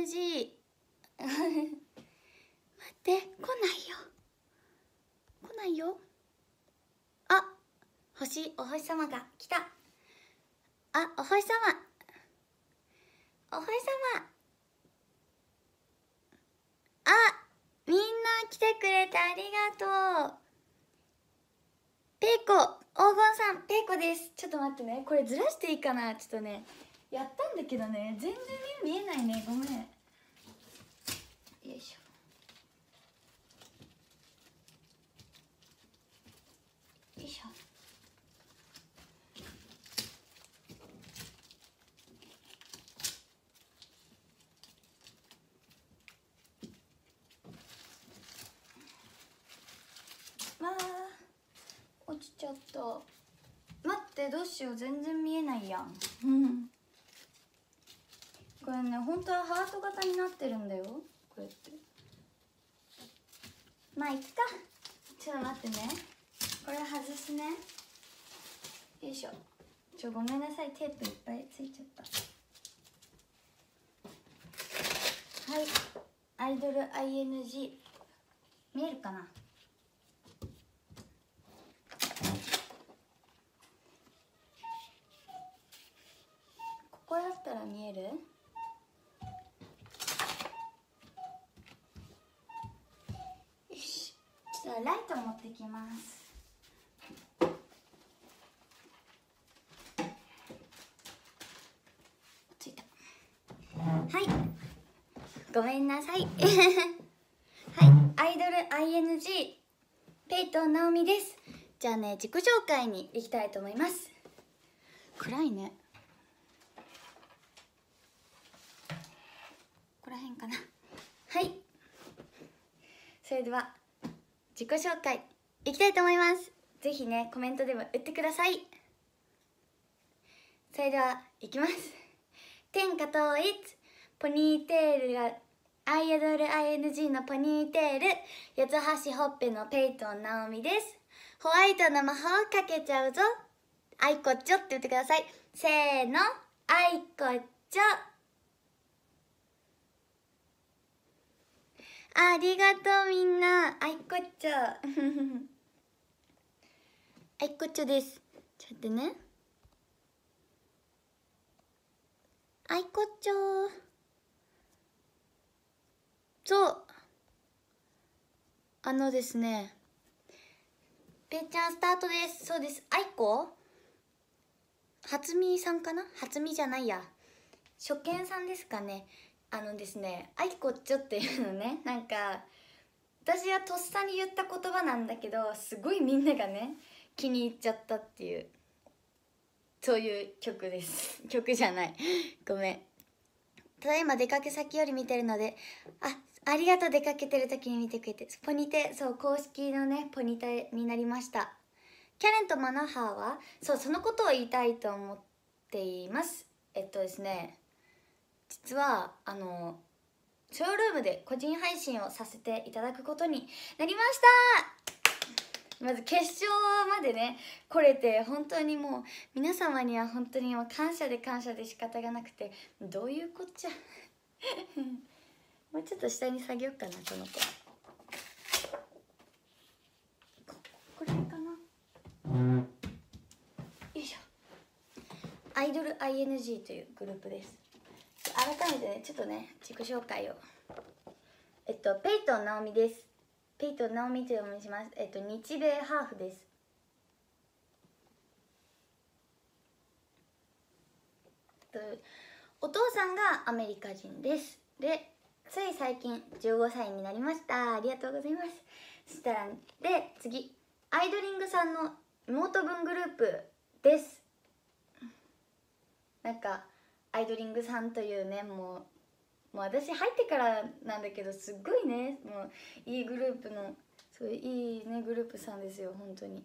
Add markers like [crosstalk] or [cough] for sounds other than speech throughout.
NG 待って来ないよ来ないよあ星お星様が来たあお星様お星様あみんな来てくれてありがとうペイコ黄金さんペイコですちょっと待ってねこれずらしていいかなちょっとねやったんだけどね全然目見えないねごめんよいしょよいしょまあ落ちちゃった待ってどうしよう全然見えないやんこれね本当はハート型になってるんだよこうやってまあいっかちょっと待ってねこれ外すねよいしょちょごめんなさいテープいっぱいついちゃったはいアイドル ING 見えるかなここだったら見えるゃあライト持ってきますはいごめんなさい [laughs] はいアイドル ING ペイトンオミですじゃあね自己紹介にいきたいと思います暗いねここら辺かなはいそれでは自己紹介いきたいと思いますぜひねコメントでも打ってくださいそれではいきます天下統一ポニーテールがアイアドル ING のポニーテール八つ橋ほっぺのペイトン直美ですホワイトの魔法をかけちゃうぞあいこちょって言ってくださいせーのあいこちょありがとうみんなあいこっちょ [laughs] あいこっちょですちょっとねあいこっちょそうあのですねぺーちゃんスタートですそうですあいこ初見さんかな初見じゃないや初見さんですかねあのですね「あいこっちょ」っていうのね [laughs] なんか私はとっさに言った言葉なんだけどすごいみんながね気に入っちゃったっていうそういう曲です [laughs] 曲じゃないごめんただいま出かけ先より見てるのであありがとう出かけてる時に見てくれてポニテそう公式のねポニテになりましたキャレンとマナハーはそうそのことを言いたいと思っていますえっとですね実はあのショールームで個人配信をさせていただくことになりましたまず決勝までね来れて本当にもう皆様には本当にも感謝で感謝で仕方がなくてどういうこっちゃ [laughs] もうちょっと下に下げようかなこの子はここら辺かなよいしょアイドル ING というグループです改めてねちょっとね自己紹介をえっとペイトン直美ですペイトン直美と読みしますえっと日米ハーフですお父さんがアメリカ人ですでつい最近15歳になりましたありがとうございますそしたらで次アイドリングさんの妹分グループですなんかアイドリングさんというねもうもう私入ってからなんだけどすっごいねもういいグループのそういいいねグループさんですよ本当に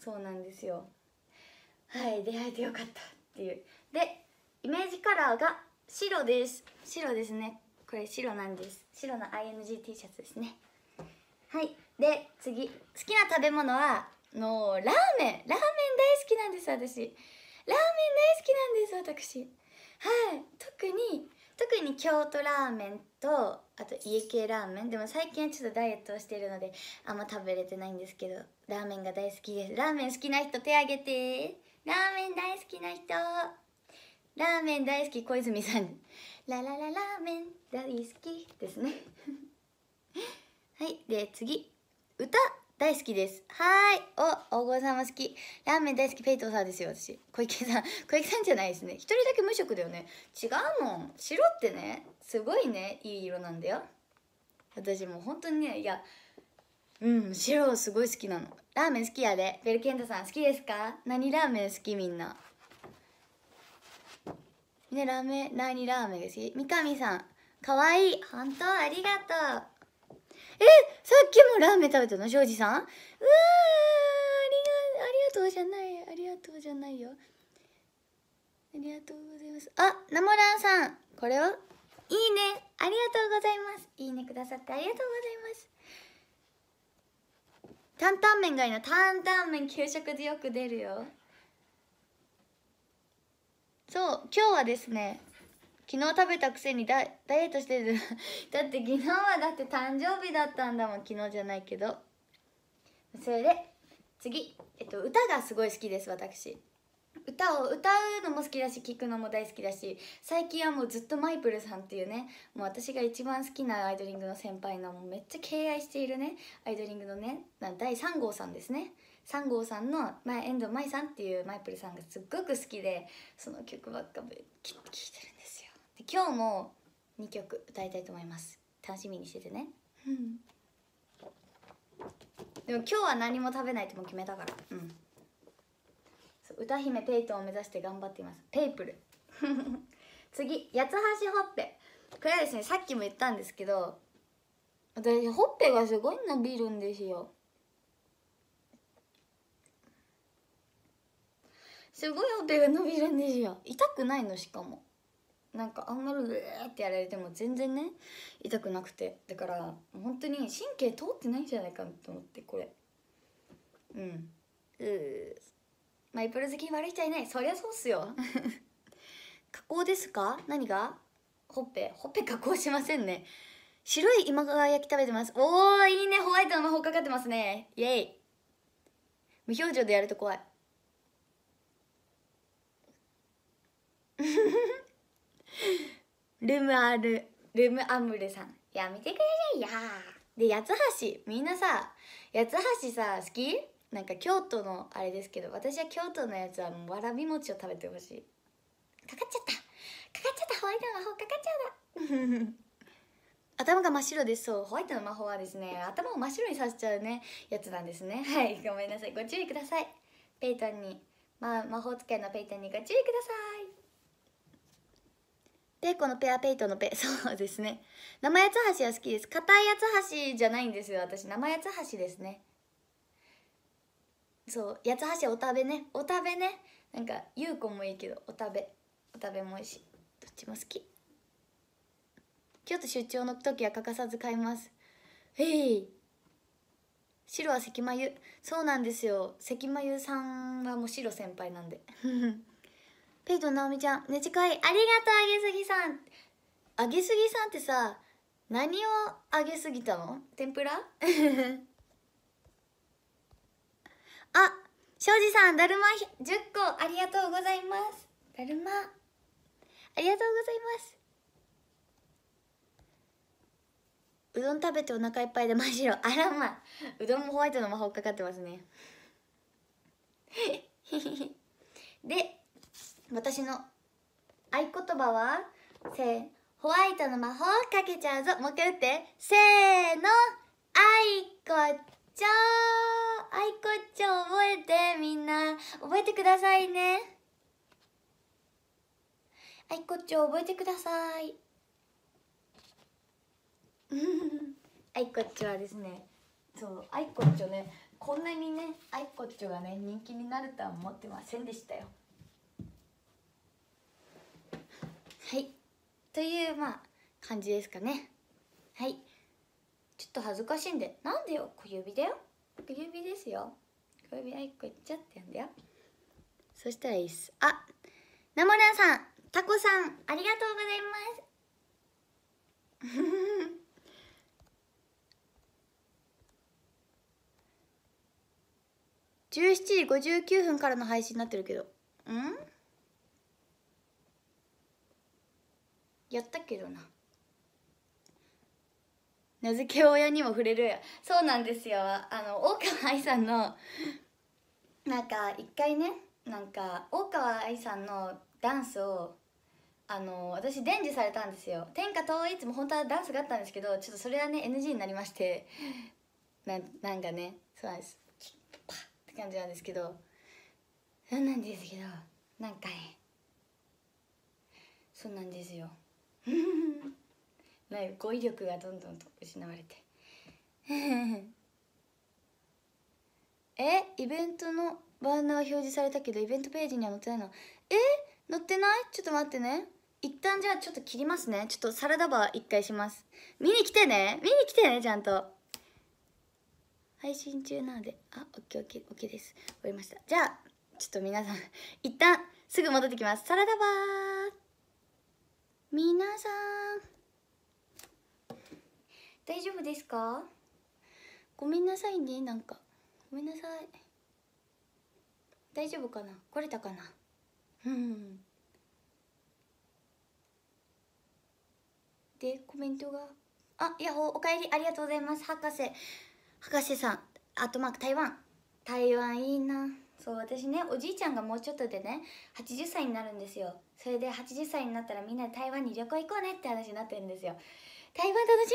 そうなんですよはい出会えてよかったっていうでイメージカラーが白です白ですねこれ白なんです白の INGT シャツですねはいで次好きな食べ物はのラーメンラーメン大好きなんです私ラーメン大好きなんです私はい特に特に京都ラーメンとあと家系ラーメンでも最近はちょっとダイエットをしてるのであんま食べれてないんですけどラーメンが大好きですラーメン好きな人手挙げてラーメン大好きな人ラーメン大好き小泉さんララララーメン大好きですね [laughs] はいで次歌大好きです。はーい。お、大越さんも好き。ラーメン大好きペイトーさんですよ、私。小池さん。[laughs] 小池さんじゃないですね。一人だけ無職だよね。違うもん。白ってね、すごいね、いい色なんだよ。私もう本当にね、いや、うん、白すごい好きなの。ラーメン好きやで。ベルケンタさん好きですか何ラーメン好きみんな。ね、ラーメン、何ラーメンが好き三上さん。かわいい。本当ありがとう。さっきもラーメン食べたの庄司さんうわありがありがとうじゃないありがとうじゃないよありがとうございますあナモランさんこれはいいねありがとうございますいいねくださってありがとうございます担々麺がいいの担々麺給食でよく出るよそう今日はですね昨日食べたくせにダイエットしてる [laughs] だって昨日はだって誕生日だったんだもん昨日じゃないけどそれで次、えっと、歌がすごい好きです私歌を歌うのも好きだし聴くのも大好きだし最近はもうずっとマイプルさんっていうねもう私が一番好きなアイドリングの先輩のもうめっちゃ敬愛しているねアイドリングのね第3号さんですね3号さんの、遠藤舞さんっていうマイプルさんがすっごく好きでその曲ばっか聴いてる今日も2曲歌いたいと思います楽しみにしててねでも今日は何も食べないっても決めたからうん歌姫ペイトンを目指して頑張っていますペイプル [laughs] 次八橋ほっぺこれはですねさっきも言ったんですけど私ほっぺがすごい伸びるんですよすごいほっぺが伸びるんですよ痛くないのしかもなんかあんまりうーってやられても全然ね痛くなくてだから本当に神経通ってないんじゃないかと思ってこれうんうーマイプロ好き悪い人はいないそりゃそうっすよ [laughs] 加工ですか何がほっぺほっぺ加工しませんね白い今川焼き食べてますおーいいねホワイトの魔法かかってますねイエイ無表情でやると怖い [laughs] ルームアルルームアムルさんいや見てくれるやで八橋みんなさ八橋さ好きなんか京都のあれですけど私は京都のやつはもうわらび餅を食べてほしいかかっちゃったかかっちゃったホワイトの魔法かかっちゃうな [laughs] 頭が真っ白ですそうホワイトの魔法はですね頭を真っ白にさせちゃうねやつなんですねはいごめんなさいご注意くださいペイトンにまあ魔法使いのペイトンにご注意くださいペーコのペアペイトのペ [laughs] そうですね生八つ橋は好きです硬い八つ橋じゃないんですよ私生八つ橋ですねそう八つ橋お食べねお食べねなんか優子もいいけどお食べお食べも美味しいどっちも好き京都出張の時は欠かさず買いますへい白は関真由そうなんですよ関真由さんはもう白先輩なんで [laughs] ペイトナオミちゃん、ねちい、ありがとう、あげすぎさん。あげすぎさんってさ、何をあげすぎたの天ぷら [laughs] あ、庄司さん、だるま10個、ありがとうございます。だるま。ありがとうございます。うどん食べてお腹いっぱいで真っ白。あらま、うどんもホワイトの魔法かかってますね。[laughs] で、私の合言葉はせーホワイトの魔法かけちゃうぞもう一回打ってせーのあいこちょんあいこちょん覚えてみんな覚えてくださいねあいこちょん覚えてくださいあいこっちはですねそうあいこっちょねこんなにねあいこっちょがね人気になるとは思ってませんでしたよというまあ感じですかねはいちょっと恥ずかしいんでなんでよ小指だよ小指ですよ小指あいこいっちゃってんだよそしたらいいっすあナモナさんタコさんありがとうございます17 [laughs] 時59分からの配信になってるけどうんやったけどな名付け親にも触れるそうなんですよあの大川愛さんのなんか一回ねなんか大川愛さんのダンスをあの私伝授されたんですよ天下統一も本当はダンスがあったんですけどちょっとそれはね NG になりましてななんかねそうなんですパッって感じなんですけどそうなんですけどなんかねそうなんですよ [laughs] ない語彙力がどんどんと失われて [laughs] えイベントのバーナーは表示されたけどイベントページには載ってないのえ載ってないちょっと待ってね一旦じゃあちょっと切りますねちょっとサラダバー一回します見に来てね見に来てねちゃんと配信中なのであオッケーオッケーオッケーです終わりましたじゃあちょっと皆さん一旦すぐ戻ってきますサラダバー皆さん大丈夫ですかごめんなさいねなんかごめんなさい大丈夫かな来れたかなうんでコメントがあヤホーおかえりありがとうございます博士博士さんアットマーク台湾台湾いいなそう私ねおじいちゃんがもうちょっとでね80歳になるんですよそれで80歳になったらみんな台湾に旅行行こうねって話になってるんですよ台湾楽し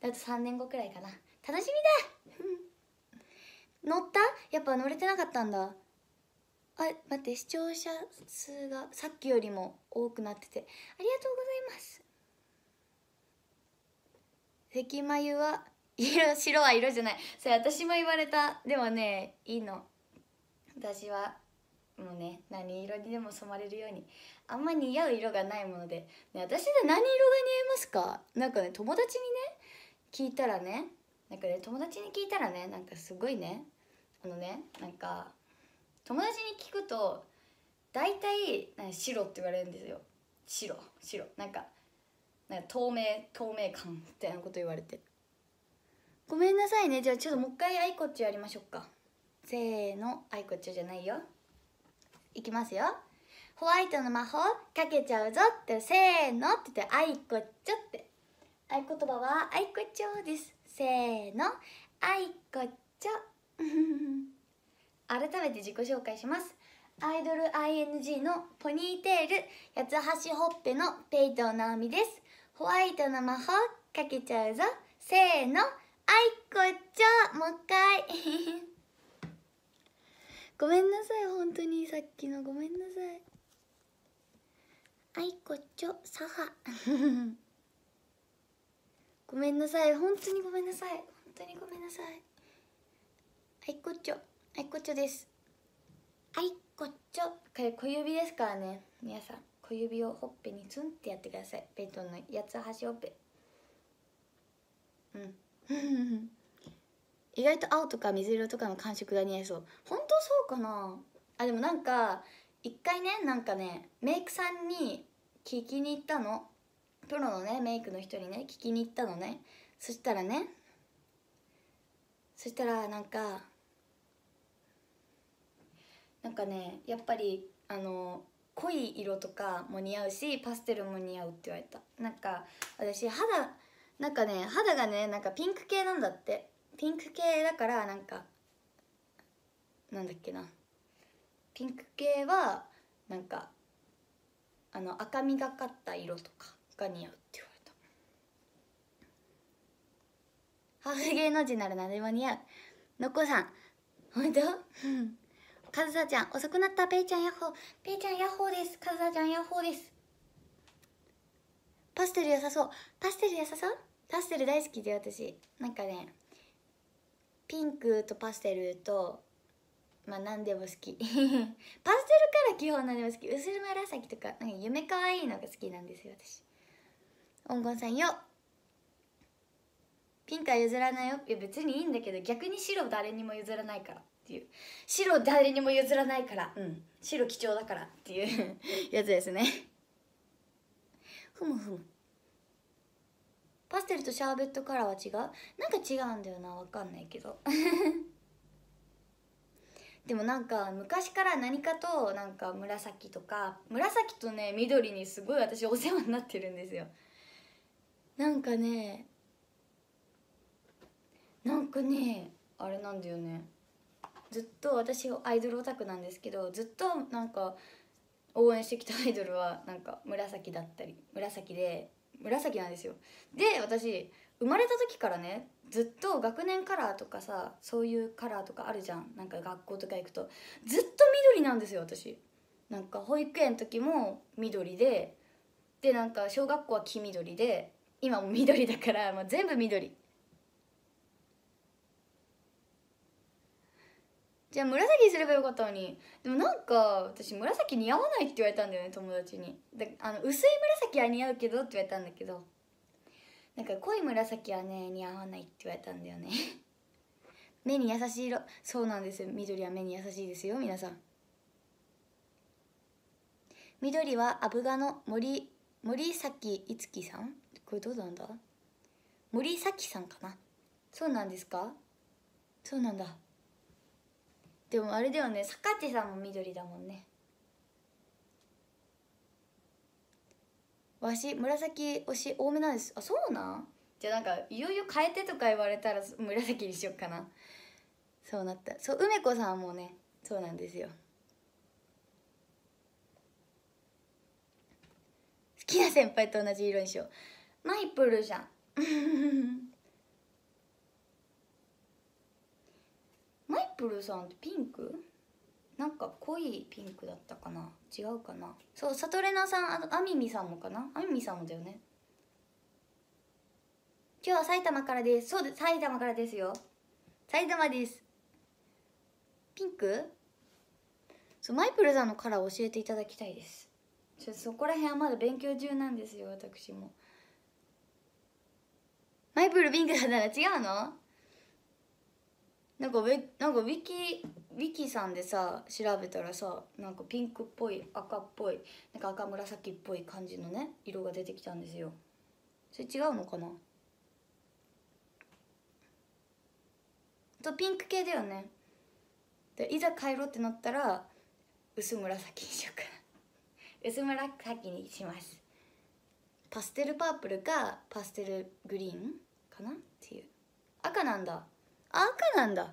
みだあと3年後くらいかな楽しみだ乗ったやっぱ乗れてなかったんだあ待って視聴者数がさっきよりも多くなっててありがとうございます関眉は色白は色じゃないそれ私も言われたでもねいいの私はもうね何色にでも染まれるようにあんま似合う色がないもので、ね、私で何色が似合いますかなんかね友達にね聞いたらねなんかね友達に聞いたらねなんかすごいねあのねなんか友達に聞くと大体なん白って言われるんですよ白白なんかなんか透明透明感みたいなこと言われてごめんなさいねじゃあちょっともう一回あいこっちやりましょうかせーのあいこちじゃないよいきますよホワイトの魔法かけちゃうぞってせーのって言ってあいこっちょって合言葉はあいこっちょですせーのあいこっちょ [laughs] 改めて自己紹介しますアイドル ING のポニーテール八つ橋ほっぺのペイトナオミですホワイトの魔法かけちゃうぞせーのあいこっちょもう一回ごめんなさい本当にさっきのごめんなさいあいこちょさは [laughs] ごめんなさい本当にごめんなさい本当にごめんなさいあいこちょあいこちょですあいこちょこれ小指ですからね皆さん小指をほっぺにツンってやってくださいベッドの八つ橋ほっぺうん [laughs] 意外と青とか水色とかの感触が似合いそう本当そうかなあでもなんか一回ねなんかねメイクさんに聞きに行ったのプロのねメイクの人にね聞きに行ったのねそしたらねそしたらなんかなんかねやっぱりあの濃い色とかも似合うしパステルも似合うって言われたなんか私肌なんかね肌がねなんかピンク系なんだってピンク系だからなんかなんだっけなピンク系はなんかあの赤みがかった色とかが似合うって言われたハーフ芸能人なら何でも似合うのこさん本当かず [laughs] さちゃん遅くなったペイちゃんヤッホーペイちゃんヤッホーですかずさちゃんヤッホーですパステル良さそうパステル良さそうパステル大好きで私なんかねピンクとパステルとまあ何でも好き [laughs] パステルから基本何でも好き薄紫とかなんか夢かわいいのが好きなんですよ私音言さんよピンクは譲らないよいや別にいいんだけど逆に白誰にも譲らないからっていう白誰にも譲らないからうん白貴重だからっていうやつですねふむふむパステルとシャーベットカラーは違うなんか違うんだよなわかんないけど [laughs] でもなんか昔から何かとなんか紫とか紫とね緑にすごい私お世話になってるんですよなんかねなんかねあれなんだよねずっと私アイドルオタクなんですけどずっとなんか応援してきたアイドルはなんか紫だったり紫で紫なんですよで私生まれた時からねずっと学年カラーとかさそういうカラーとかあるじゃんなんか学校とか行くとずっと緑なんですよ私なんか保育園の時も緑ででなんか小学校は黄緑で今も緑だから、まあ、全部緑じゃあ紫にすればよかったのにでもなんか私紫似合わないって言われたんだよね友達にであの薄い紫は似合うけどって言われたんだけどなんか濃い紫はね似合わないって言われたんだよね [laughs] 目に優しい色そうなんです緑は目に優しいですよ皆さん緑はアブガの森森崎いつきさんこれどうなんだ森崎さんかなそうなんですかそうなんだでもあれだよね坂地さんも緑だもんねわし紫推し多めなんですあそうなんじゃあなんかいよいよ変えてとか言われたら紫にしよっかなそうなったそう梅子さんもねそうなんですよ好きな先輩と同じ色にしようマイプルじゃんマイプルさんってピンクなんか濃いピンクだったかな違うかなそうサトレナさんああみみさんもかなあみみさんもだよね今日は埼玉からですそうです埼玉からですよ埼玉ですピンクそうマイプルさんのカラー教えていただきたいですちょそこら辺はまだ勉強中なんですよ私もマイプルピンクだったら違うのなんかウィなんかウィキウィキさんでさ調べたらさなんかピンクっぽい赤っぽいなんか赤紫っぽい感じのね色が出てきたんですよそれ違うのかなとピンク系だよねでいざ帰ろうってなったら薄紫にしようかな [laughs] 薄紫にしますパステルパープルかパステルグリーンかなっていう赤なんだ赤なんだ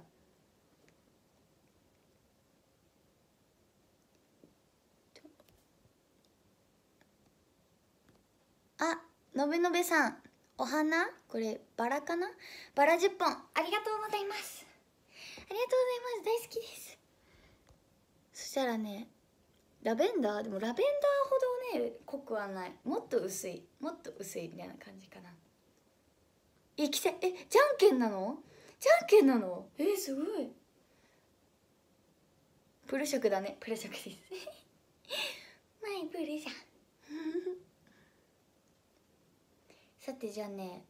あのべのべさんお花これバラかなバラ10本ありがとうございますありがとうございます大好きですそしたらねラベンダーでもラベンダーほどね濃くはないもっと薄いもっと薄いみたいな感じかなえきせえじゃんけんなのじゃんけんなのえー、すごいプル食だねプル食です [laughs] マイプルじゃんさてじゃあね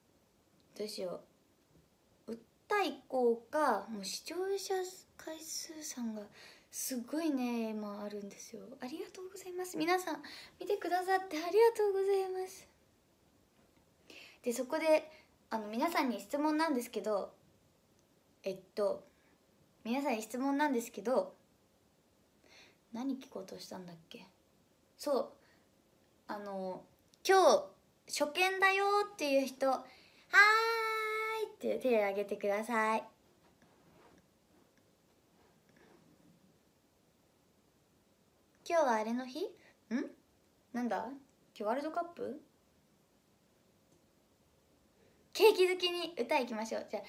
どうしようえいこうかもう視聴者回数さんがすごいね今あるんですよありがとうございます皆さん見てくださってありがとうございますでそこであの皆さんに質問なんですけどえっと皆さん質問なんですけど何聞こうとしたんだっけそうあの今日初見だよっていう人「はーい!」って手を挙げてください。今日はあれの日んなんだ今日ワールドカップ景気づきに歌いきましょうじゃあ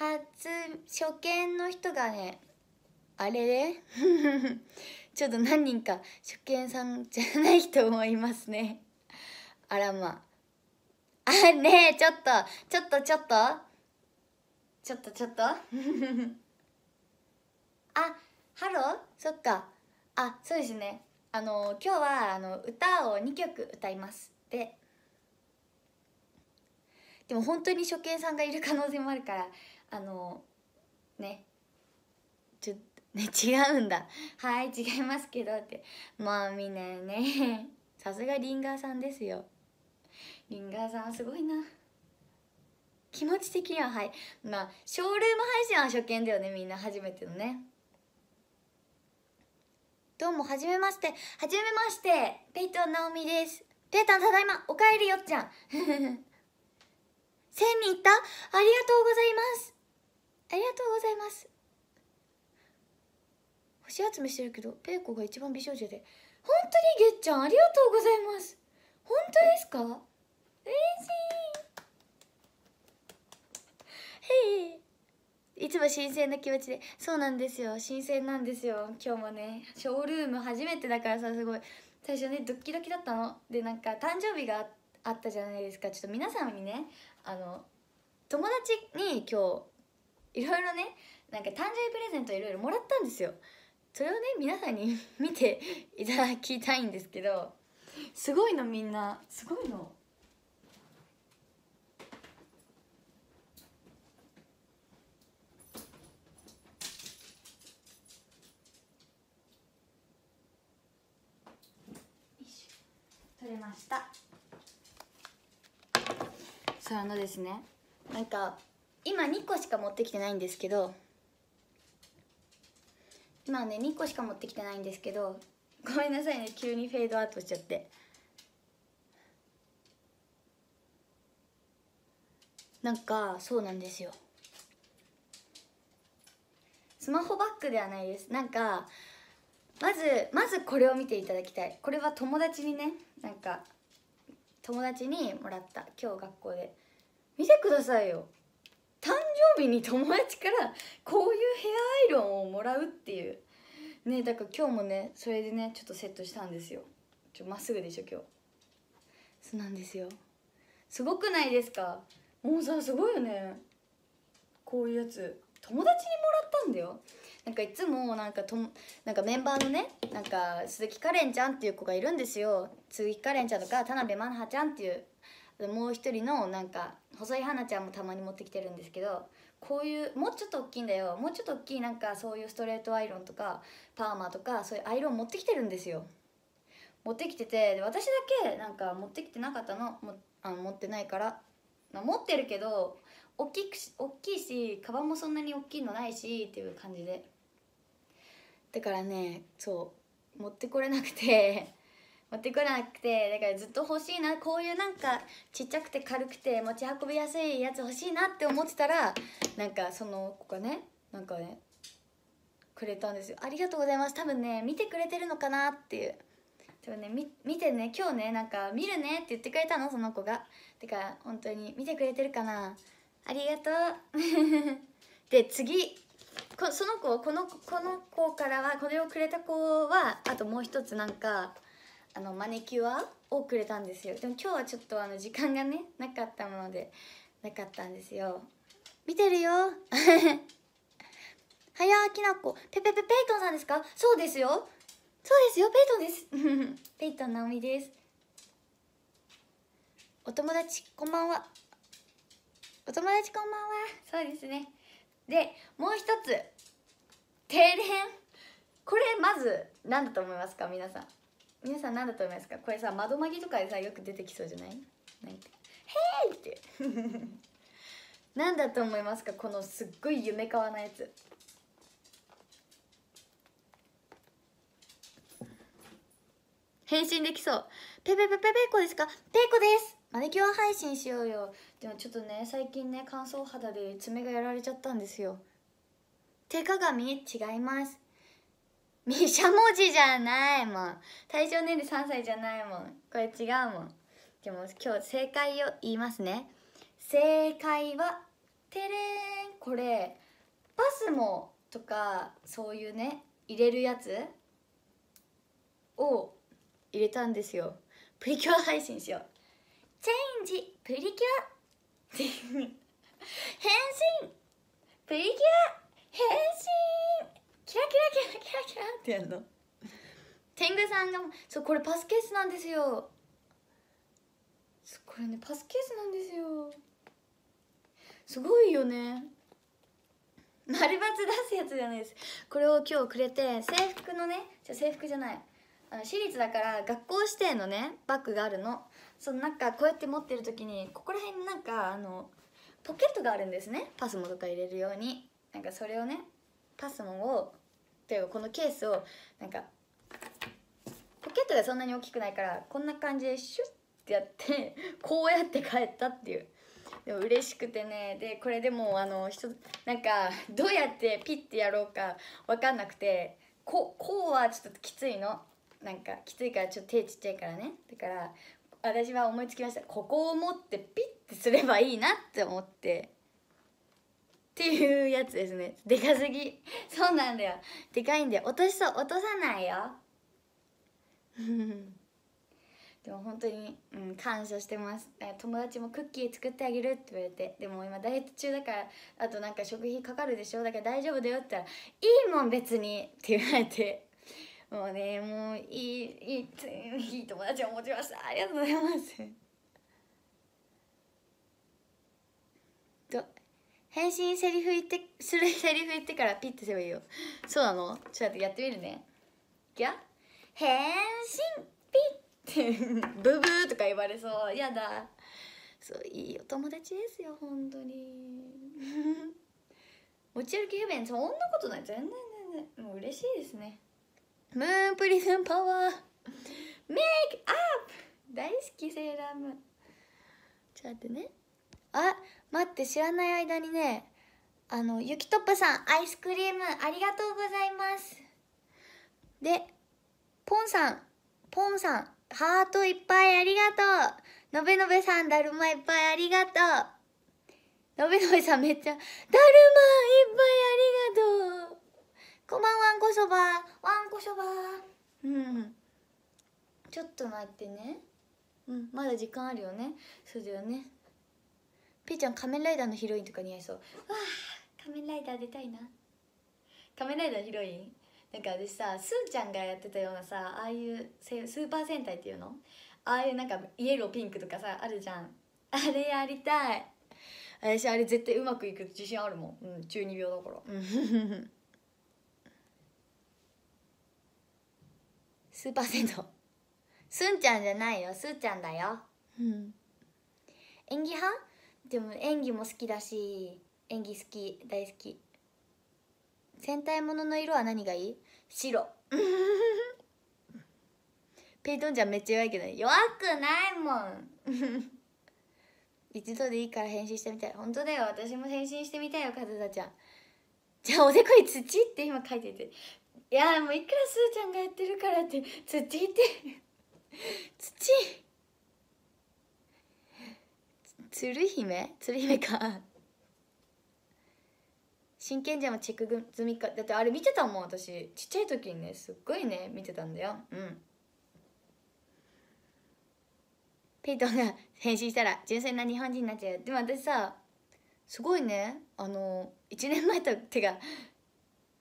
初初見の人がねあれれ [laughs] ちょっと何人か初見さんじゃない人もいますねあらまああねえちょっとちょっとちょっとちょっとちょっと [laughs] あハローそっかあそうですねあの今日はあの歌を2曲歌いますででも本当に初見さんがいる可能性もあるからあのねちょね [laughs] 違うんだはい違いますけどってまあみんなねさすがリンガーさんですよリンガーさんすごいな気持ち的にははいまあショールーム配信は初見だよねみんな初めてのねどうもはじめましてはじめましてペイトン直美ですペイトンただいまおかえりよっちゃん1000 [laughs] 人いったありがとうございますありがとうございます星集めしてるけどペイコが一番美少女で本当にげっちゃんありがとうございます本当ですか嬉しいへいいつも新鮮な気持ちでそうなんですよ新鮮なんですよ今日もねショールーム初めてだからさすごい最初ねドッキドキだったのでなんか誕生日があったじゃないですかちょっと皆さんにねあの友達に今日いろいろねなんか誕生日プレゼントいろいろもらったんですよそれをね皆さんに [laughs] 見て [laughs] いただきたいんですけどすごいのみんなすごいの取れましたそうあのですねなんか今2個しか持ってきてないんですけど今ね2個しか持ってきてないんですけどごめんなさいね急にフェードアウトしちゃってなんかそうなんですよスマホバッグではないですなんかまずまずこれを見ていただきたいこれは友達にねなんか友達にもらった今日学校で見てくださいよ誕生日に友達からこういうヘアアイロンをもらうっていうねだから今日もねそれでねちょっとセットしたんですよちょまっすぐでしょ今日そうなんですよすごくないですかもうさすごいよねこういうやつ友達にもらったんだよなんかいつもなんかとなんかメンバーのねなんか鈴木かれんちゃんっていう子がいるんですよ鈴木かれんちゃんとか田辺愛菜ちゃんっていうもう一人のなんか細い花ちゃんもたまに持ってきてるんですけどこういうもうちょっと大きいんだよもうちょっと大きいなんかそういうストレートアイロンとかパーマとかそういうアイロン持ってきてるんですよ持ってきてて私だけなんか持ってきてなかったのもあの持ってないから持ってるけど大きくし大きいしカバンもそんなに大きいのないしっていう感じでだからねそう持ってこれなくて持ってこなくてだからずっと欲しいなこういうなんかちっちゃくて軽くて持ち運びやすいやつ欲しいなって思ってたらなんかその子がねなんかねくれたんですよありがとうございます多分ね見てくれてるのかなっていう多分ね見てね今日ねなんか見るねって言ってくれたのその子がてか本当に見てくれてるかなありがとう [laughs] で次こその子このこの子からはこれをくれた子はあともう一つなんかあのマネキュアをくれたんですよでも今日はちょっとあの時間がねなかったものでなかったんですよ見てるよはやきなこペペペペイトンさんですかそうですよそうですよペイトンです [laughs] ペイトンなおみですお友達こんばんはお友達こんばんはそうですねでもう一つ停電これまず何だと思いますか皆さん皆さん何だと思いますかこれさ窓まぎとかでさよく出てきそうじゃないなんて「ヘイ!」って [laughs] 何だと思いますかこのすっごい夢かわなやつ変身できそうペペペペペイコですかペイコですマネキュア配信しようよでもちょっとね最近ね乾燥肌で爪がやられちゃったんですよ手鏡違います [laughs] みしゃもじじゃないもん対象年齢3歳じゃないもんこれ違うもんでも今日正解を言いますね正解はてれーんこれパスモとかそういうね入れるやつを入れたんですよプリキュア配信しようチェンジプリキュア [laughs] 変身プリキュア変身キラキラキラキラキラってやるの天狗さんのそうこれパスケースなんですよこれねパスケースなんですよすごいよね丸抜出すやつじゃないですこれを今日くれて制服のねじゃ制服じゃないあの私立だから学校指定のねバッグがあるのそのなんかこうやって持ってる時にここら辺になんかあのポケットがあるんですねパスモとか入れるようになんかそれをねパスモをといこのケースをなんかポケットがそんなに大きくないからこんな感じでシュッってやって [laughs] こうやって帰ったっていう。でも嬉しくてねでこれでもあの人なんかどうやってピッてやろうか分かんなくてここうはちょっときついのなんかきついからちょっと手ちっちゃいからねだから私は思いつきましたここを持ってピッてすればいいなって思ってっていうやつですねでかすぎそうなんだよでかいんで落としそう落とさないよ [laughs] でも本当に、うん、感謝してます友達もクッキー作ってあげるって言われてでも今ダイエット中だからあとなんか食費かかるでしょだから大丈夫だよって言ったら「いいもん別に」って言われてもうねもういいいいいい友達を持ちましたありがとうございます返信セリフ言ってするセリフ言ってからピッてすればいいよそうなのちょっとやってみるねギャ変返信ピッてブブーとか言われそうやだそういいお友達ですよ本当に [laughs] 持ち歩き不便そんなことない全然全然もう嬉しいですねムーンプリズンパワーメイクアップ大好きセーラームちょっと待ってねあ待って知らない間にねあのゆきとっぱさんアイスクリームありがとうございますでポンさんポンさんハートいっぱいありがとうのべのべさんだるまいっぱいありがとうのべのべさんめっちゃだるまいっぱいありがとうこんばんわんこそばわんこそばうんちょっと待ってねうんまだ時間あるよねそうだよねぴーちゃん仮面ライダーのヒロインとか似合いそうわあ仮面ライダー出たいな仮面ライダーヒロインなんか私さすーちゃんがやってたようなさああいうスーパー戦隊っていうのああいうなんかイエローピンクとかさあるじゃんあれやりたい私あれ絶対うまくいく自信あるもん、うん、中二病だから [laughs] スーパー銭湯すんちゃんじゃないよすーちゃんだようん演技派でも演技も好きだし演技好き大好き戦隊ものの色は何がいい白 [laughs] ペイトンちゃんめっちゃ弱いけど、弱くないもん [laughs] 一度でいいから変身してみたい本当だよ私も変身してみたいよカズタちゃんじゃあおでこに土って今書いてていやもういくらすーちゃんがやってるからって土って [laughs] 土鶴姫鶴姫か真剣じゃんチェック済みかだってあれ見てたもん私ちっちゃい時にねすっごいね見てたんだようんペイトンが [laughs] 変身したら純粋な日本人になっちゃうでも私さすごいねあの1年前と [laughs] てか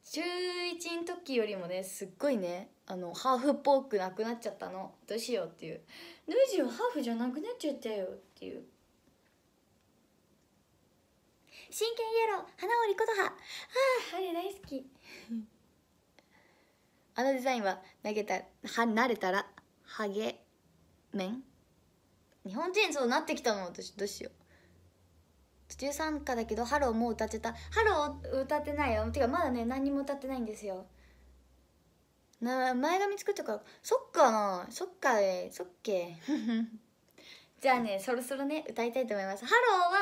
中1の時よりもねすっごいねあのハーフっぽくなくなっちゃったのどうしようっていう「ヌージーはハーフじゃなくなっちゃったよ」っていう真剣イエロー花織琴葉あああれ大好きあのデザインは投げた慣れたらハゲン。日本人そうなってきたの私どうしよう途中参加だけど「ハロー」もう歌ってた「ハロー」歌ってないよてかまだね何にも歌ってないんですよな前髪作ってからそっかなそっかえそっけじゃあねそろそろね歌いたいと思いますハロ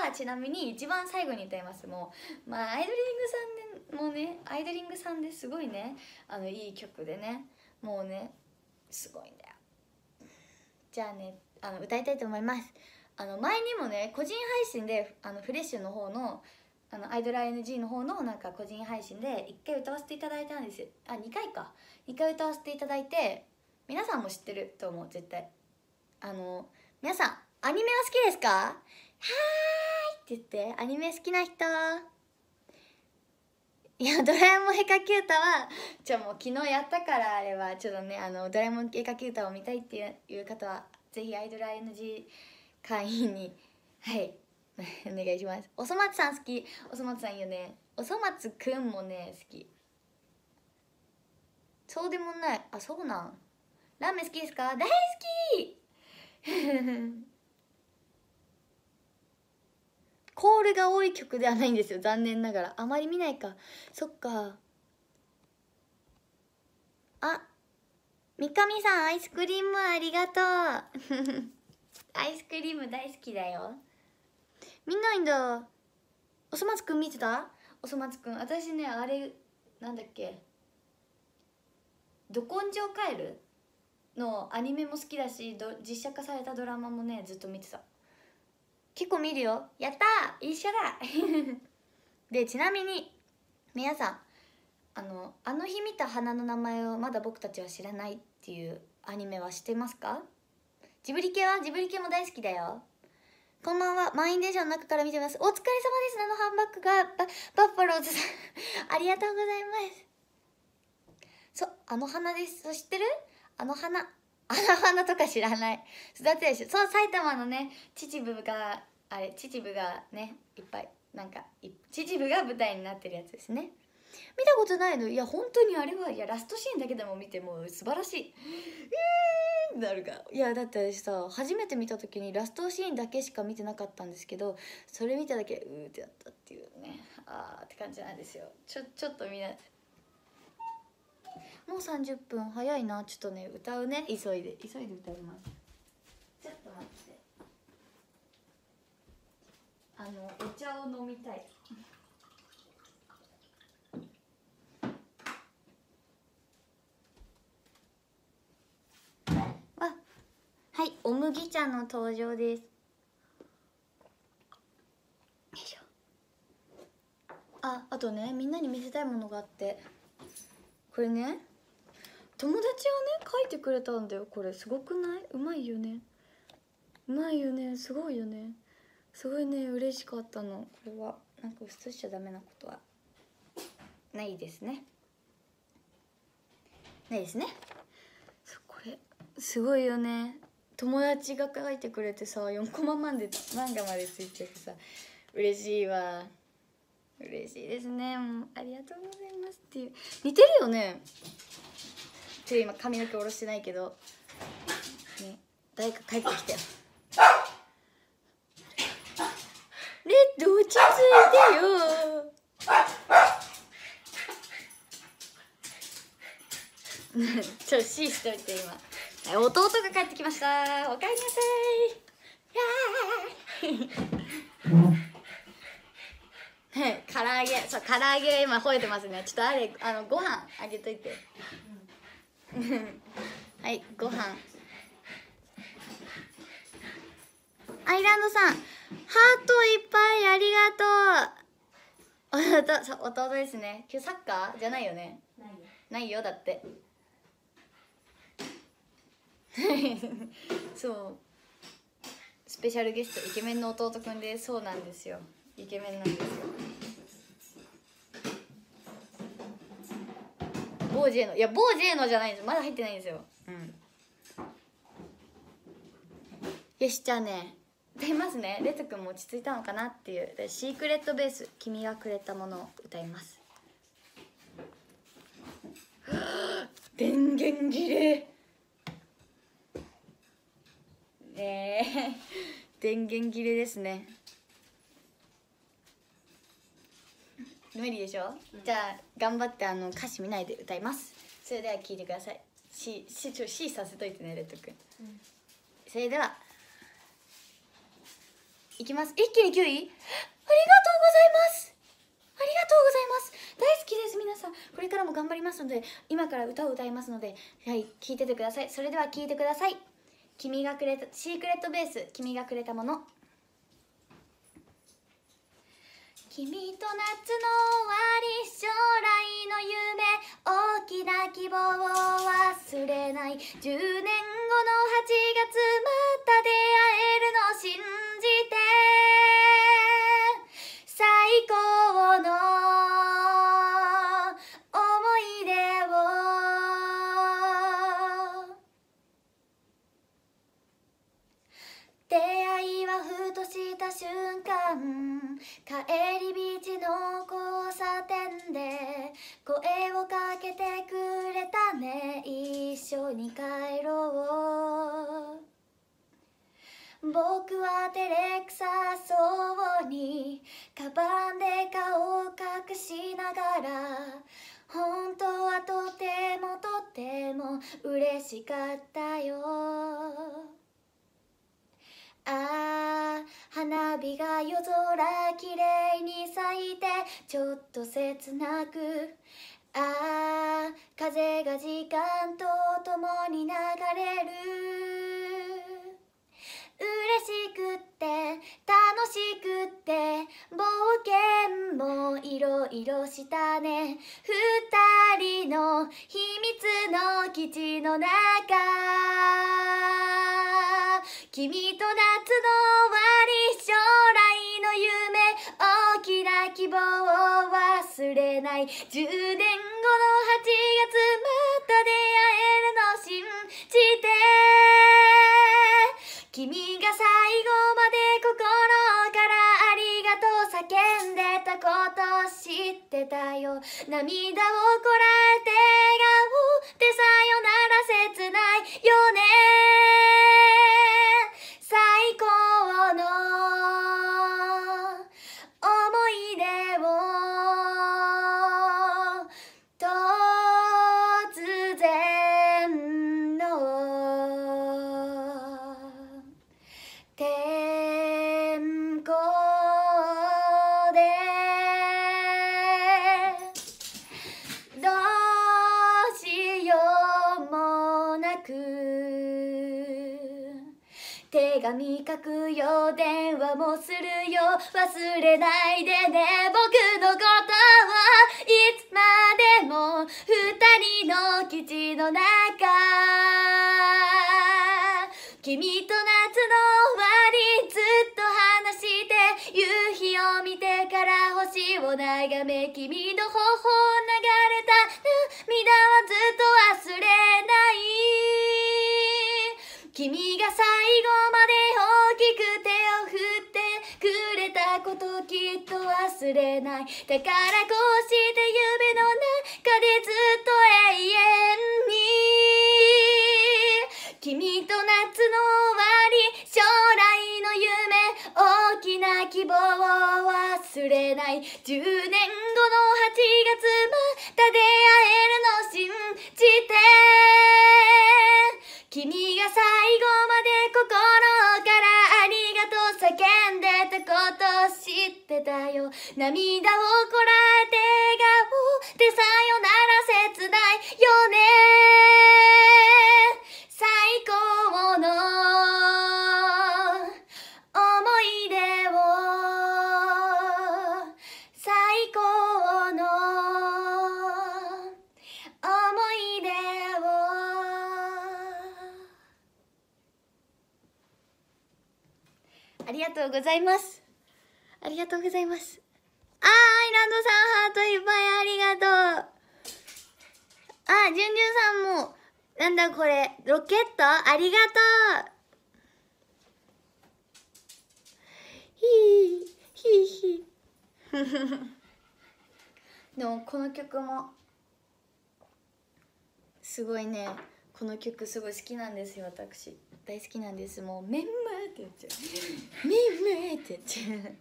ーはちなみに一番最後に歌いますもうまあアイドリングさんもねアイドリングさんですごいねあのいい曲でねもうねすごいんだよじゃあねあの歌いたいと思いますあの前にもね個人配信であのフレッシュの方のあのアイドル ING の方のなんか個人配信で1回歌わせていただいたんですあ2回か2回歌わせていただいて皆さんも知ってると思う絶対あの皆さんアニメは好きですかはーいって言って、アニメ好きな人。いや、ドラえもんヘカキュータは、じゃもう昨日やったから、あれは、ちょっとね、あの、ドラえもんヘカキュータを見たいっていう方は、ぜひアイドル ING 会員に、はい、[laughs] お願いします。おそ松さん好き。おそ松さんよね。おそ松くんもね、好き。そうでもない。あ、そうなん。ラーメン好きですか大好きコールが多い曲ではないんですよ残念ながらあまり見ないかそっかあ三上さんアイスクリームありがとう [laughs] アイスクリーム大好きだよ見ないんだおそ松くん見てたおそ松くん私ねあれなんだっけ「ど根性カエル」のアニメも好きだしど実写化されたドラマもねずっと見てた結構見るよやった一緒だ [laughs] でちなみに皆さんあの「あの日見た花の名前をまだ僕たちは知らない」っていうアニメは知ってますかジブリ系はジブリ系も大好きだよこんばんは満員電車の中から見てますお疲れ様ですナノハンバッグがバッファローズさん [laughs] ありがとうございますそうあの花です知ってるあの花あのとか知らない育てでしょそう埼玉のね秩父があれ秩父がねいっぱいなんか秩父が舞台になってるやつですね見たことないのいや本当にあれはいやラストシーンだけでも見ても素晴らしいえーなるかいやだって私さ初めて見た時にラストシーンだけしか見てなかったんですけどそれ見ただけうーってなったっていうねああって感じなんですよちょちょっとみんなもう30分早いなちょっとね歌うね急いで急いで歌いますちょっと待ってあのお茶を飲みたいわはいお麦茶の登場ですああとねみんなに見せたいものがあってこれね友達はね書いてくれたんだよこれすごくないうまいよねうまいよねすごいよねすごいね嬉しかったのこれはなんか映しちゃダメなことはないですねないですねこれすごいよね友達が書いてくれてさ4コマ漫で漫画までついてるさ嬉しいわ嬉しいですねもうありがとうございますっていう似てるよねちょ今髪の毛下ろしてないけど、ね、誰か帰ってきたよレッド落ち着いてよ [laughs] ちょっとシーしといて今はい、弟が帰ってきましたおかえりなさい [laughs] 唐揚げそう唐揚げ今吠えてますねちょっとあれあのご飯あげといて [laughs] はいご飯アイランドさんハートいっぱいありがとう弟 [laughs] 弟ですね今日サッカーじゃないよねないよだって [laughs] そうスペシャルゲストイケメンの弟くんでそうなんですよイケメンなんですよ某ェのいやジェのじゃないんですまだ入ってないんですようんよしじゃあね歌いますねレッ君も落ち着いたのかなっていう「シークレットベース君がくれたもの」を歌います [gasps] 電源切れえ [laughs] 電源切れですね無理でしょ、うん、じゃあ頑張ってあの歌詞見ないで歌いますそれでは聴いてくださいし C, ちょ C させといてねレッド君、うん、それではいきます一気に9位ありがとうございますありがとうございます大好きです皆さんこれからも頑張りますので今から歌を歌いますのではい聴いててくださいそれでは聴いてください君がくれたシークレットベース君がくれたもの君と夏の終わり将来の夢大きな希望を忘れない10年後の8月また出会えるの信じて最高の瞬間帰り道の交差点で声をかけてくれたね一緒に帰ろう僕は照れくさそうにカバンで顔を隠しながら本当はとてもとても嬉しかったよあ花火が夜空きれいに咲いてちょっと切なくああ風が時間と共に流れる嬉しくてて楽しくって冒険もいろいろしたね二人の秘密の基地の中君と夏の終わり将来の夢大きな希望を忘れない充電涙をこら話もするよ忘れないでね僕のことはいつまでも二人の基地の中君と夏の終わりずっと話して夕日を見てから星を眺め君の頬流れた涙はずっと忘れない君が最後まで大きくてきっと忘れないだからこうして夢の中でずっと永遠に君と夏の終わり将来の夢大きな希望を忘れない10年後の8月また出会えるの心配たよ涙をこらえて笑顔でさよなら切ないよね最高の思い出を最高の思い出をありがとうございますこの曲もすごいねこの曲すごい好きなんですよ私大好きなんですもう「メンマー」って言っちゃう「メンマー」って言っちゃう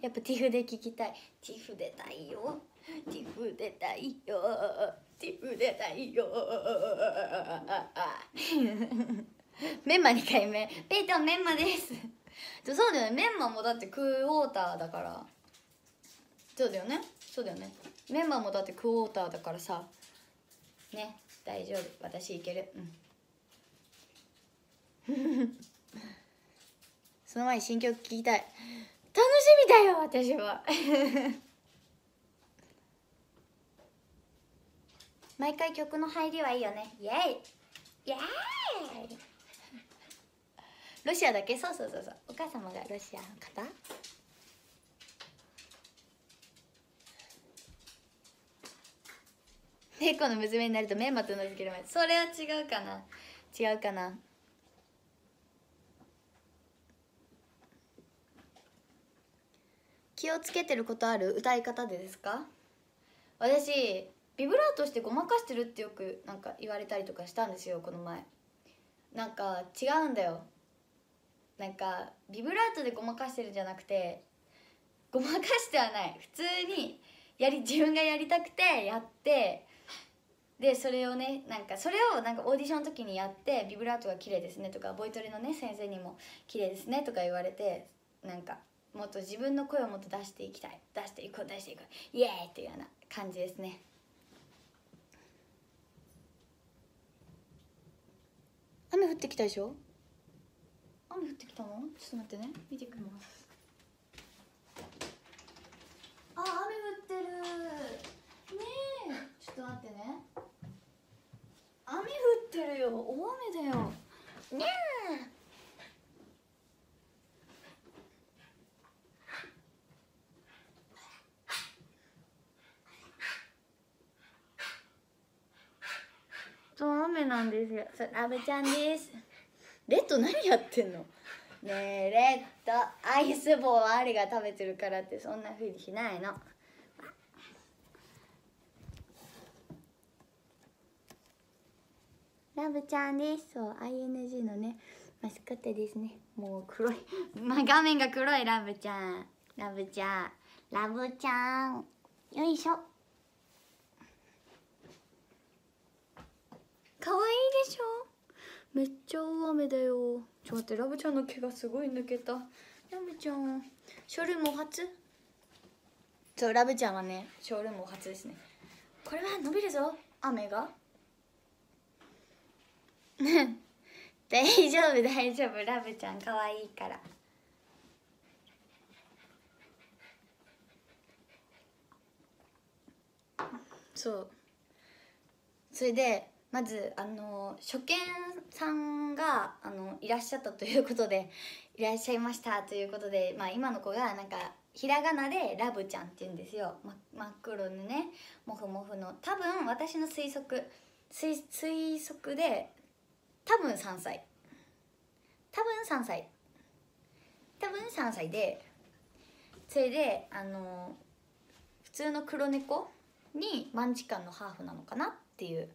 やっぱティフで聴きたいティフ出たいよティフ出たいよティフ出たいよ [laughs] メンマ2回目ペイトンメンマですそうだよねメンマもだってクォーターだからそうだよねそうだよねメンバーもだってクォーターだからさね大丈夫私いけるうん [laughs] その前に新曲聴きたい楽しみだよ私は [laughs] 毎回曲の入りはいいよねイエイイエイロシアだけそうそうそうそうお母様がロシアの方結構の娘になるとメンマと名付けるまでそれは違うかな違うかな気をつけてることある歌い方でですか私ビブラートしてごまかしてるってよくなんか言われたりとかしたんですよこの前なんか違うんだよなんかビブラートでごまかしてるんじゃなくてごまかしてはない普通にやり自分がやりたくてやってでそれをねなんかそれをなんかオーディションの時にやってビブラートが綺麗ですねとかボイトレのね先生にも綺麗ですねとか言われてなんかもっと自分の声をもっと出していきたい出していこう出していこうイエーイっていうような感じですね雨降ってきたでしょ雨降ってきたのちょっと待ってね見てきますあ雨降ってるねえちょっと待ってね雨降ってるよ大雨だよねゃそう雨なんですよそラブちゃんですレッド何やってんのねえレッドアイス棒はアリが食べてるからってそんなふうにしないのラブちゃんですそう ING のねマスコットですねもう黒いまあ、画面が黒いラブちゃんラブちゃんラブちゃんよいしょかわいいでしょめっちゃ大雨だよちょっと待ってラブちゃんの毛がすごい抜けたラブちゃんショールー初そうラブちゃんはねショールー初ですねこれは伸びるぞ雨が [laughs] 大丈夫大丈夫ラブちゃん可愛いからそうそれでまずあの初見さんがあのいらっしゃったということでいらっしゃいましたということで、まあ、今の子がなんかひらがなでラブちゃんって言うんですよ、ま、真っ黒のねもふもふの多分私の推測推推測で多分3歳多分3歳多分3歳でそれであの普通の黒猫にマンチカンのハーフなのかなっていう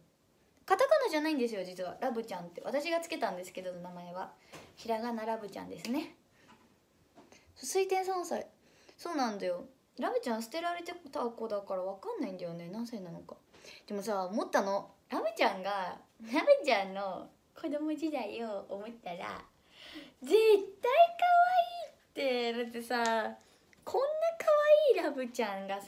カタカナじゃないんですよ実はラブちゃんって私がつけたんですけど名前はひらがなラブちゃんですね推定3歳そうなんだよラブちゃん捨てられてた子だから分かんないんだよね何歳なのかでもさ思ったのラブちゃんがラブちゃんの子供時代を思ったら絶対可愛いってだってさこんな可愛いラブちゃんがさ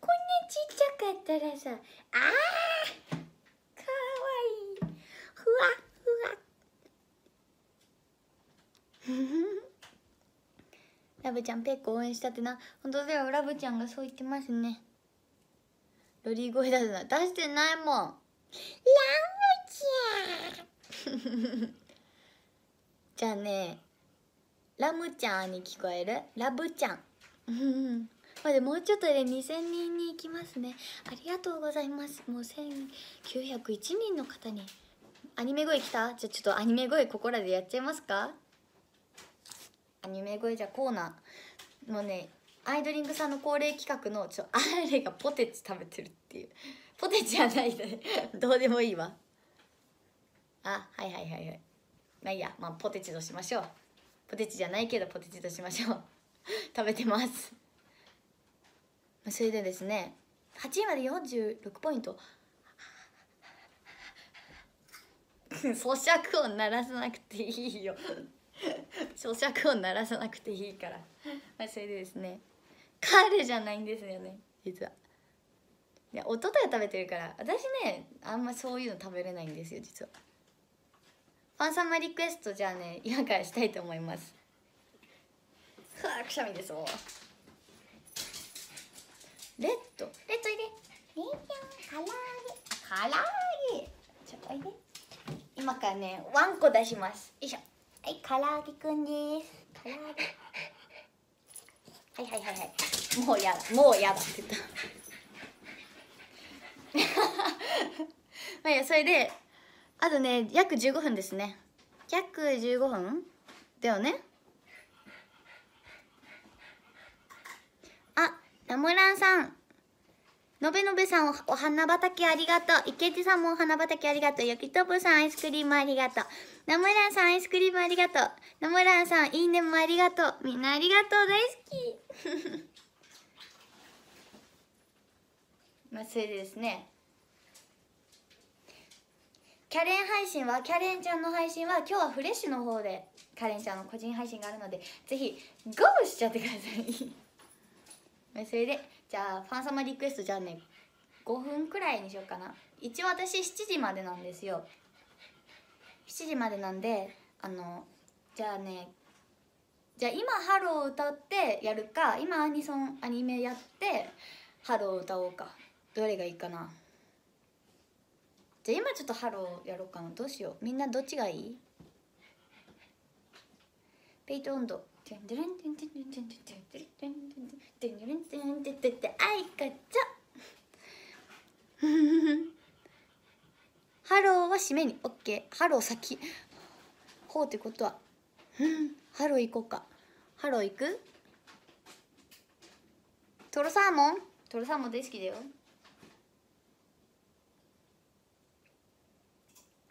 こんなちっちゃかったらさあーかわいいふわふわラブちゃんペッコ応援したってな本当だよラブちゃんがそう言ってますねロリー声出すな出してないもんラブちゃん [laughs] じゃあねラムちゃんに聞こえるラブちゃん [laughs] までもうちょっとで2000人に行きますねありがとうございますもう1901人の方にアニメ声来たじゃあちょっとアニメ声ここらでやっちゃいますかアニメ声じゃコーナーもうねアイドリングさんの恒例企画のちょあれがポテチ食べてるっていうポテチじゃないで、どうでもいいわあはいはいはいはいまあいいやまあポテチとしましょうポテチじゃないけどポテチとしましょう [laughs] 食べてます [laughs] それでですね8位まで46ポイント [laughs] 咀嚼音鳴らさなくていいよ咀嚼音鳴らさなくていいから、まあ、それでですね彼じゃないんですよね実はいや一昨日食べてるから私ねあんまそういうの食べれないんですよ実は。ファン様リクエストじゃあね今からしたいと思いますはあくしゃみですもレッドレッドいでレンちゃんから揚げから揚げちょっとおいで今からねワンコ出しますよいしょはいから揚げくんですから揚げはいはいはいはいもうやだもうやだって言った [laughs] まあいやそれであとね約15分ですね約15分だよねあナムランさんのべのべさんお花畑ありがとう池地さんもお花畑ありがとうゆきとぶさんアイスクリームありがとうナムランさんアイスクリームありがとうナムランさんいいねもありがとうみんなありがとう大好き [laughs] まあそれですねキャレン配信はキャレンちゃんの配信は今日はフレッシュの方でカレンちゃんの個人配信があるのでぜひゴーしちゃってください [laughs] それでじゃあファン様リクエストじゃあね5分くらいにしようかな一応私7時までなんですよ7時までなんであのじゃあねじゃあ今ハロー歌ってやるか今アニソンアニメやってハロー歌おうかどれがいいかなじゃあ今ちょっとハローやろうかなどうしようみんなどっちがいいペイト温度テンデレンテンテンテンテンテンテンテンテンテンテンテンテンテンテンテンあいかちゃハローは締めにオッケーハロー先ほうってことはハロー行こうかハロー行くトロサーモントロサーモン大好きだよ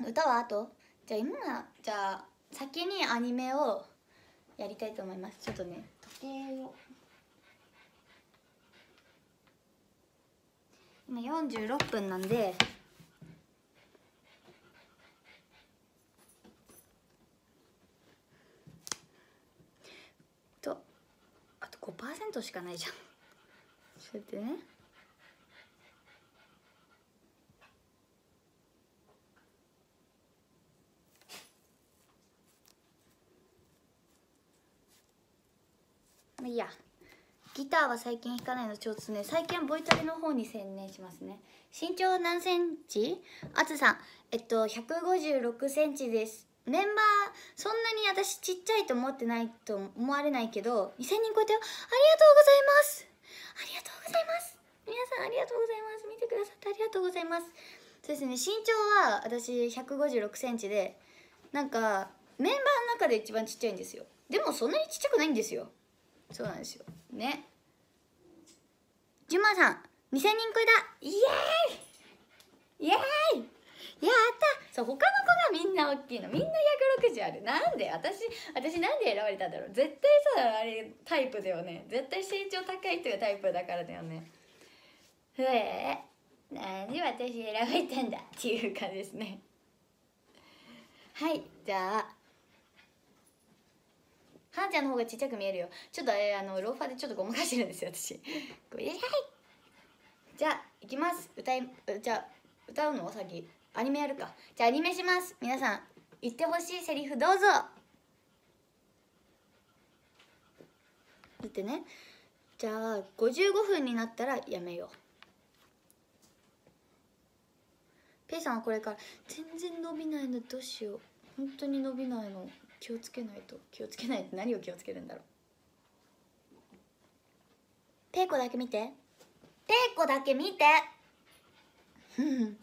歌は後じゃあ今じゃあ先にアニメをやりたいと思いますちょっとね時計を今46分なんでとあと5%しかないじゃんそうやってねまあいいやギターは最近弾かないのちょっとね最近ボイトレの方に専念しますね身長何センチあつさんえっと156センチですメンバーそんなに私ちっちゃいと思ってないと思われないけど2000人超えたよありがとうございますありがとうございます皆さんありがとうございます見てくださってありがとうございますそうですね身長は私156センチでなんかメンバーの中で一番ちっちゃいんですよでもそんなにちっちゃくないんですよそうなんですよねジュマさん2000人超えだイエーイイエーイやったそう他の子がみんな大きいのみんな160あるなんで私私なんで選ばれたんだろう絶対さあれタイプだよね絶対身長高いというタイプだからだよねふえー、なんで私選ばれたんだっていう感じですねはいじゃあはんちゃんの方がちっちゃく見えるよちょっと、えー、あのローファーでちょっとごまかしてるんですよ私ごめんじゃあいきます歌いじゃあ歌うの先アニメやるかじゃあアニメします皆さん言ってほしいセリフどうぞ言ってねじゃあ55分になったらやめようペイさんはこれから全然伸びないのどうしよう本当に伸びないの気をつけないと気をつけないって何を気をつけるんだろうテイコだけ見てテイコだけ見て [laughs]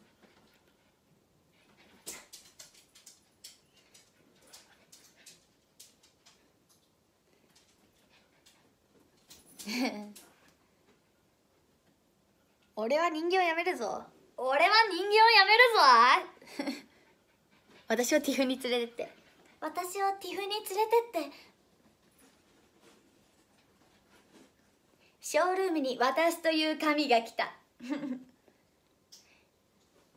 俺は人形をやめるぞ俺は人形をやめるぞ [laughs] 私をティフに連れてって私をティフに連れてってショールームに私という神が来た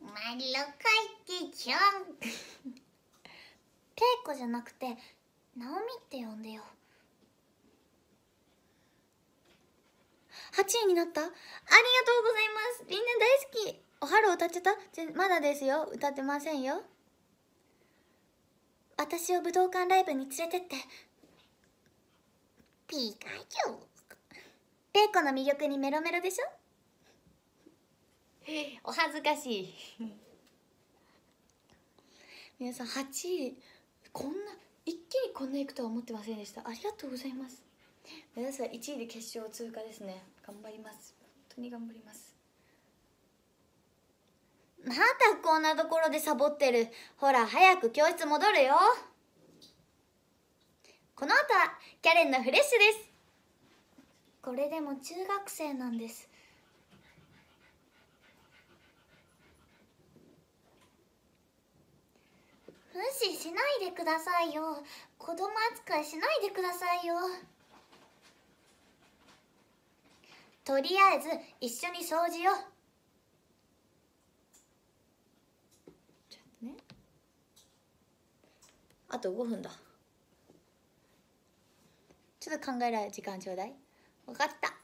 マリロカイティちゃんペイコじゃなくてナオミって呼んでよ8位になったありがとうございますみんな大好きおはろ歌っちゃったまだですよ歌ってませんよ私を武道館ライブに連れてってピカチュウペイコの魅力にメロメロでしょお恥ずかしい [laughs] 皆さん8位こんな一気にこんな行くとは思ってませんでしたありがとうございます皆さん1位で決勝通過ですね頑張ります本当に頑張りますまたこんなところでサボってる。ほら、早く教室戻るよ。この後は、キャレンのフレッシュです。これでも中学生なんです。無視しないでくださいよ。子供扱いしないでくださいよ。とりあえず、一緒に掃除を。あと5分だちょっと考えられる時間ちょうだい分かった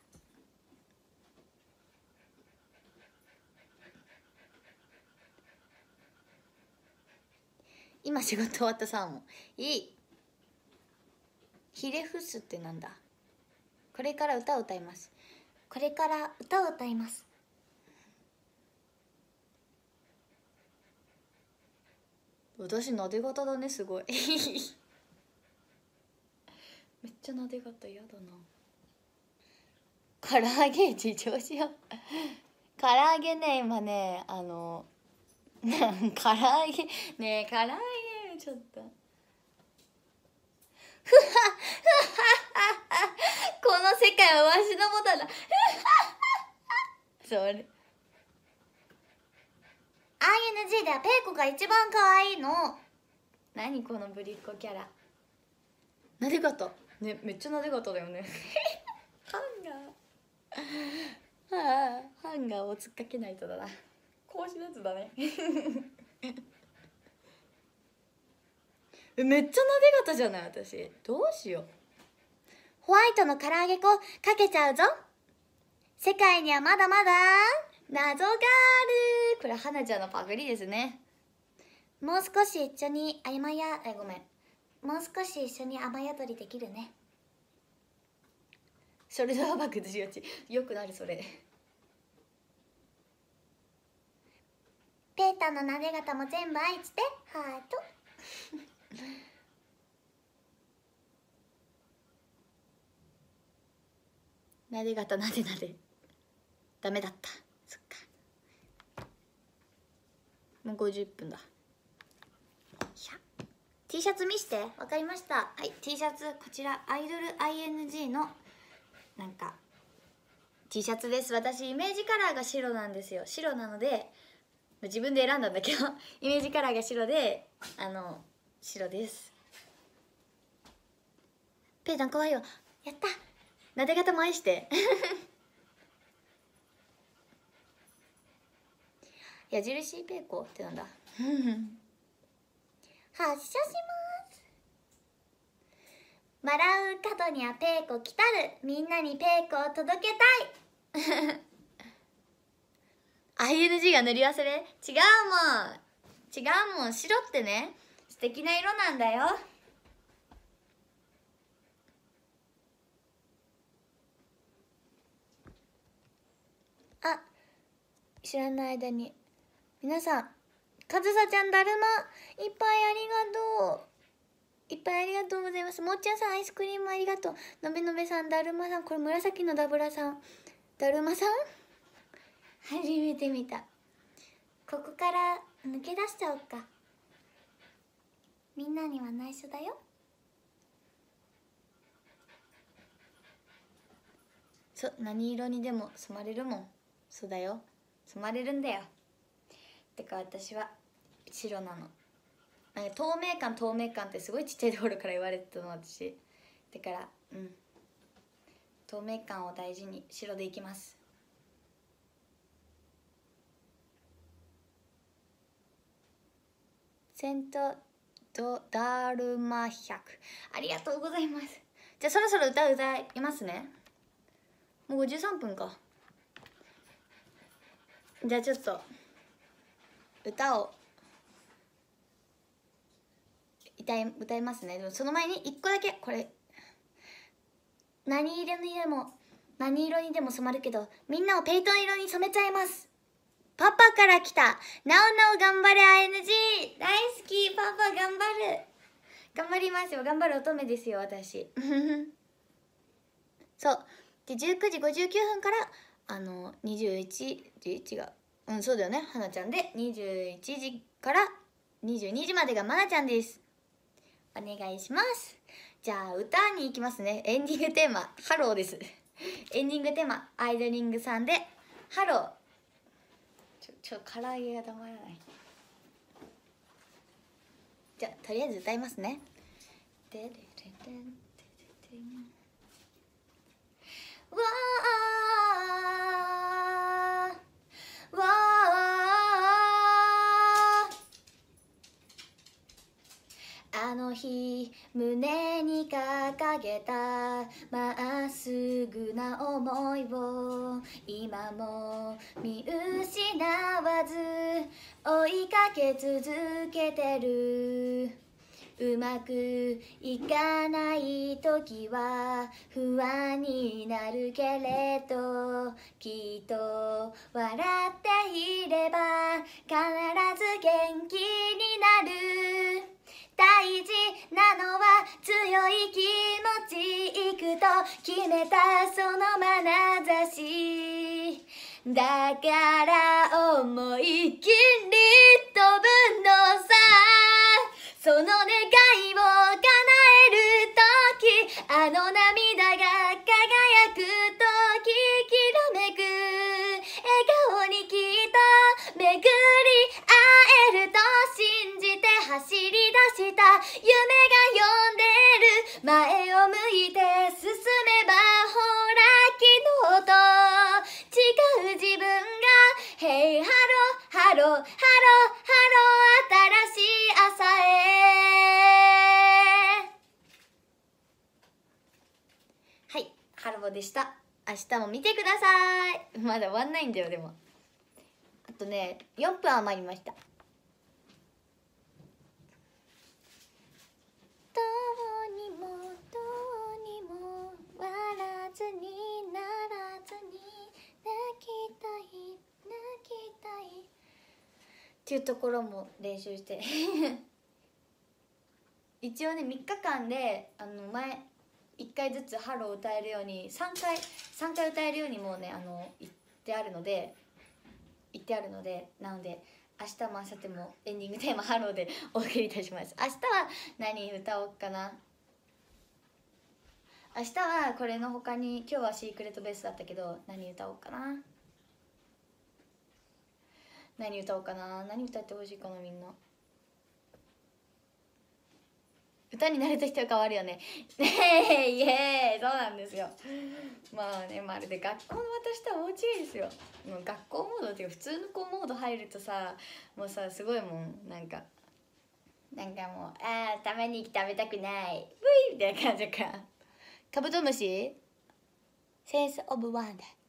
今仕事終わったサーモンいいヒレフスってなんだこれから歌を歌いますこれから歌を歌います私なで型だねすごい [laughs] めっちゃなで型嫌だな唐揚げ自重しよう唐揚げね今ねあの [laughs] 唐揚げねえ唐揚げちょっとふはっはっはっはこの世界はわしのもとだふはっはっはそれ ING ではペイコが一番可愛いの何このぶりっ子キャラなで方ねめっちゃなで方だよねハンガーはあハンガーを突っかけないとだな格子のやつだね [laughs] めっちゃなで方じゃない私どうしようホワイトの唐揚げ粉かけちゃうぞ世界にはまだまだ謎があるこれ花ちゃんのパクリですねもう少し一緒にあまやえごめんもう少し一緒に雨宿りできるねショルダーバッグしがちよくなるそれペータのなで方も全部愛してハートなで [laughs] 方なでなでダメだったもう50分だ T シャツ見してわかりましたはい T シャツこちらアイドル ING のなんか T シャツです私イメージカラーが白なんですよ白なので自分で選んだんだけど [laughs] イメージカラーが白であの白ですペイタンかわいいわやったなで方も愛して矢印ペーコってなんだ発射します笑う角にはペーコ来たるみんなにペーコを届けたい ING が塗り忘れ違うもん違うもん白ってね素敵な色なんだよあ知らない間に皆さんかずさちゃんだるまいっぱいありがとういっぱいありがとうございますもっちゃんさんアイスクリームありがとうのべのべさんだるまさんこれ紫のダブラさんだるまさん初めて見たここから抜け出しちゃおうかみんなには内緒だよそ何色にでも染まれるもんそうだよ染まれるんだよてか私は白なのな透明感透明感ってすごいちっちゃいところから言われてたの私だからうん透明感を大事に白でいきますセントドダルマ100ありがとうございますじゃあそろそろ歌う歌いますねもう53分かじゃあちょっと歌を歌い歌いますねでもその前に1個だけこれ何色にでも何色にでも染まるけどみんなをペイトン色に染めちゃいますパパから来たなおなお頑張れ ING 大好きパパ頑張る頑張りますよ頑張る乙女ですよ私 [laughs] そうで19時59分からあの21時違ううんそうだよねはなちゃんで21時から22時までがまなちゃんですお願いしますじゃあ歌に行きますねエンディングテーマ「ハロー」です [laughs] エンディングテーマアイドリングさんで「ハロー」ちょちょ唐揚げがたまらないじゃあとりあえず歌いますね「でででででででわああの日胸に掲げたまっすぐな思いを今も見失わず追いかけ続けてるうまくいかない時は不安になるけれどきっと笑っていれば必ず元気になる大事なのは強い気持ちいくと決めたその眼差しだから思いっきり飛ぶのさその願いを叶える時あの涙が輝く時きらめく笑顔にきっと巡り会えると信じて走り出した夢が呼んでる前を向いて進めばハロー、ハロー、ハロー、新しい朝へ。はい、ハローでした。明日も見てください。まだ終わんないんだよ、でも。あとね、4分余りました。っていうところも練習して [laughs] 一応ね3日間であの前1回ずつ「ハロー」歌えるように3回3回歌えるようにもうねあの言ってあるので言ってあるのでなので明日も明後日もエンディングテーマ「ハロー」で [laughs] お送りいたします明日は何歌おうかな明日はこれの他に今日は「シークレットベース」だったけど何歌おうかな何歌おうかな何歌ってほしいかなみんな歌に慣れた人は変わるよね [laughs] イエーイそうなんですよまあねまるで学校の私とは大違いですよもう学校モードっていう普通の子モード入るとさもうさすごいもんなんかなんかもう「ああたねぎ食べたくない」ブイみたいな感じかカブトムシセンスオブワンダー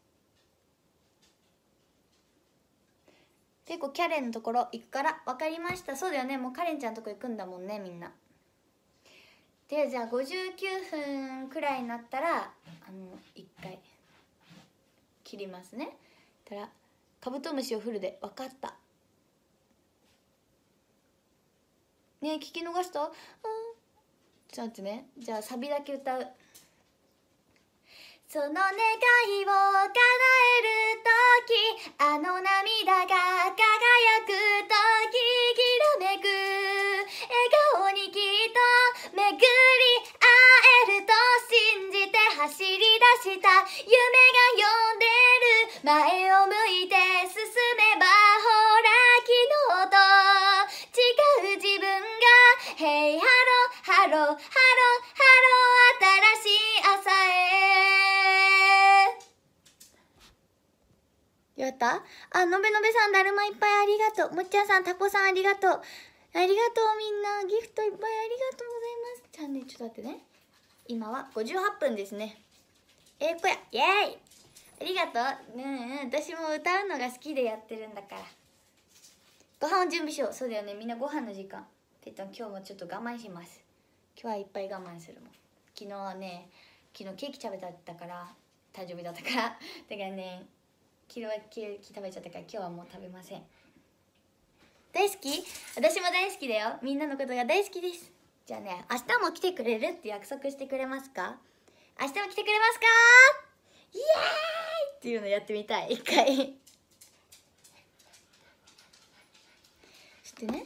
結構キャレンのところ行くから分かりましたそうだよねもうカレンちゃんのとこ行くんだもんねみんなでじゃあ59分くらいになったらあの1回切りますねたらカブトムシをフルで分かったねえ聞き逃したうんちょっと待ってねじゃあサビだけ歌うその願いを叶えるとがとうありがとうみんなギフトいっぱいありがとうございますチャンネルちょっと待ってね今は58分ですねえー、こやイエーイありがとううん私も歌うのが好きでやってるんだからご飯を準備しようそうだよねみんなご飯の時間てっとん今日もちょっと我慢します今日はいっぱい我慢するもん昨日はね昨日ケーキ食べたったから誕生日だったからだからね昨日はケーキ食べちゃったから今日はもう食べません大好き私も大好きだよみんなのことが大好きですじゃあね明日も来てくれるって約束してくれますか明日も来てくれますかイエーイっていうのやってみたい一回そしてね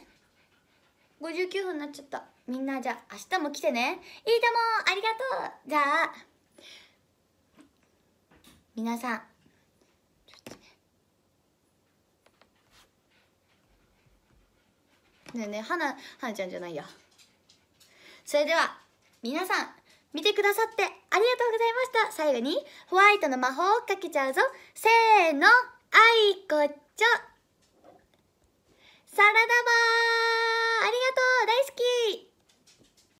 59分になっちゃったみんなじゃあ明日も来てねいいともありがとうじゃあ皆さんねえねえはなはなちゃんじゃないやそれでは皆さん見てくださってありがとうございました最後にホワイトの魔法をかけちゃうぞせーのあいこちょサラダバーありがとう大好き